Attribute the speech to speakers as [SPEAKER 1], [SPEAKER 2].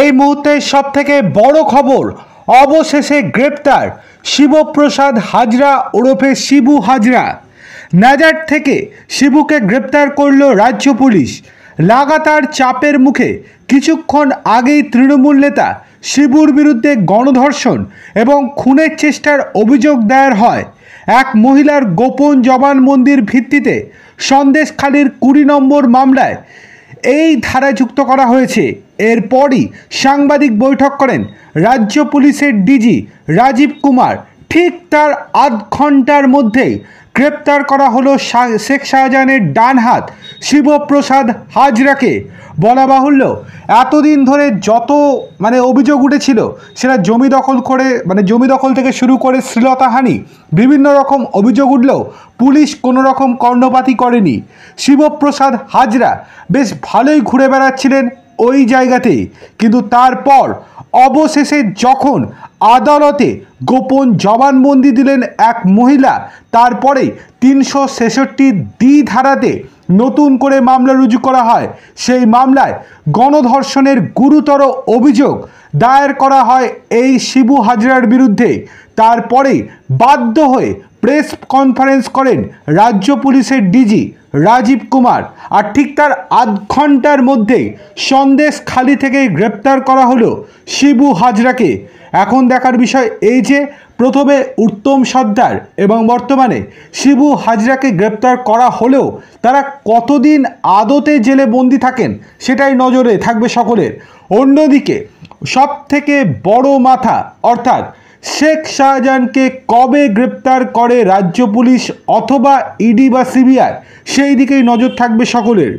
[SPEAKER 1] এই মুহূর্তে সবথেকে বড় খবর অবশেষে গ্রেপ্তার শিবপ্রসাদ হাজরা ওরফে শিবু হাজরা নাজার থেকে শিবুকে গ্রেপ্তার করল রাজ্য পুলিশ লাগাতার চাপের মুখে কিছুক্ষণ আগেই তৃণমূল নেতা শিবুর বিরুদ্ধে গণধর্ষণ এবং খুনের চেষ্টার অভিযোগ দায়ের হয় এক মহিলার গোপন জবানবন্দির ভিত্তিতে সন্দেশখালীর কুড়ি নম্বর মামলায় এই ধারায় যুক্ত করা হয়েছে এরপরই সাংবাদিক বৈঠক করেন রাজ্য পুলিশের ডিজি রাজীব কুমার ঠিক তার আধ ঘন্টার মধ্যেই গ্রেপ্তার করা হলো শেখ শাহজাহানের ডান হাত শিবপ্রসাদ হাজরাকে বলা বাহুল্য এতদিন ধরে যত মানে অভিযোগ উঠেছিল সেটা জমি দখল করে মানে জমি দখল থেকে শুরু করে শ্লীলতাহানি বিভিন্ন রকম অভিযোগ উঠলেও পুলিশ কোনো রকম কর্ণপাতি করেনি শিবপ্রসাদ হাজরা বেশ ভালোই ঘুরে বেড়াচ্ছিলেন ওই জায়গাতেই কিন্তু তারপর অবশেষে যখন আদালতে গোপন জবানবন্দি দিলেন এক মহিলা তারপরে তিনশো ছেষট্টি দ্বি ধারাতে নতুন করে মামলা রুজু করা হয় সেই মামলায় গণধর্ষণের গুরুতর অভিযোগ দায়ের করা হয় এই শিবু হাজরার বিরুদ্ধে তারপরে বাধ্য হয়ে প্রেস কনফারেন্স করেন রাজ্য পুলিশের ডিজি রাজীব কুমার আর ঠিক তার আধ ঘন্টার মধ্যেই সন্দেশ খালি থেকে গ্রেপ্তার করা হলো শিবু হাজরাকে এখন দেখার বিষয় এই যে প্রথমে উত্তম সর্দার এবং বর্তমানে শিবু হাজরাকে গ্রেপ্তার করা হলেও তারা কতদিন আদতে জেলে বন্দি থাকেন সেটাই নজরে থাকবে সকলের অন্যদিকে সব থেকে বড় মাথা অর্থাৎ শেখ শাহজাহানকে কবে গ্রেপ্তার করে রাজ্য পুলিশ অথবা ইডি বা সিবিআই সেই দিকেই নজর থাকবে সকলের